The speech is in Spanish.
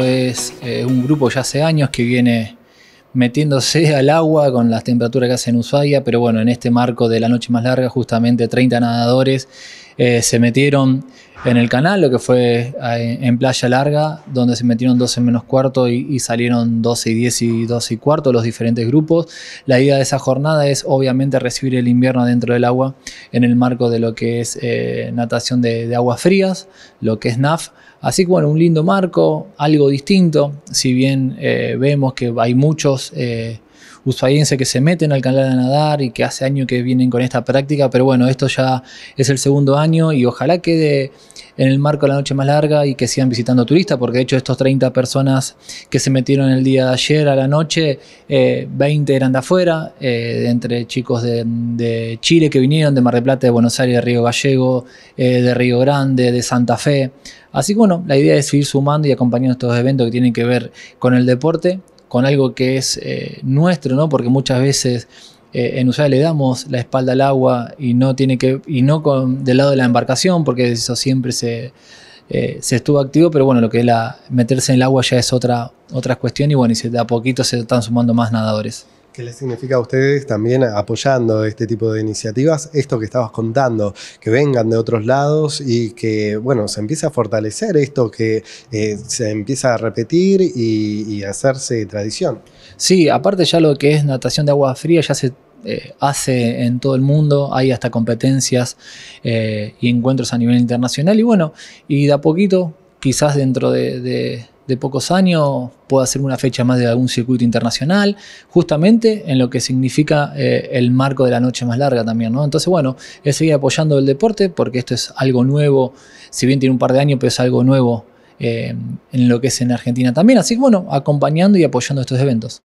es eh, un grupo ya hace años que viene metiéndose al agua con las temperaturas que hace en Ushuaia, pero bueno, en este marco de la noche más larga, justamente 30 nadadores eh, se metieron en el canal, lo que fue en Playa Larga, donde se metieron 12 menos cuarto y, salieron 12 y 10 y 12 y cuarto los diferentes grupos. La idea de esa jornada es obviamente recibir el invierno dentro del agua en el marco de lo que es eh, natación de, aguas frías, lo que es NAF. Así que bueno, un lindo marco, algo distinto, si bien eh, vemos que hay muchos ushuaiense que se meten al canal de nadar y que hace año que vienen con esta práctica, pero bueno, esto ya es el segundo año y ojalá quede en el marco de la noche más larga y que sigan visitando turistas, porque de hecho estos 30 personas que se metieron el día de ayer a la noche, 20 eh, eran de afuera, eh, entre chicos de, Chile que vinieron, de Mar del Plata, de Buenos Aires, de Río Gallego, eh, de Río Grande, de Santa Fe. Así que bueno, la idea es seguir sumando y acompañando estos eventos que tienen que ver con el deporte con algo que es eh, nuestro, ¿no? Porque muchas veces eh, en Ushuaia le damos la espalda al agua y no tiene que y no con, del lado de la embarcación, porque eso siempre se, eh, estuvo activo, pero bueno, lo que es la meterse en el agua ya es otra, otra cuestión y bueno, y de a poquito se están sumando más nadadores. ¿Qué les significa a ustedes también apoyando este tipo de iniciativas? Esto que estabas contando, que vengan de otros lados y que, bueno, se empiece a fortalecer esto, que eh, se empieza a repetir y, hacerse tradición. Sí, aparte ya lo que es natación de agua fría ya se eh, hace en todo el mundo, hay hasta competencias eh, y encuentros a nivel internacional y bueno, y de a poquito, quizás dentro de de pocos años pueda ser una fecha más de algún circuito internacional, justamente en lo que significa eh, el marco de la noche más larga también, ¿no? Entonces, bueno, es seguir apoyando el deporte porque esto es algo nuevo, si bien tiene un par de años, pero es algo nuevo eh, en lo que es en Argentina también. Así que, bueno, acompañando y apoyando estos eventos.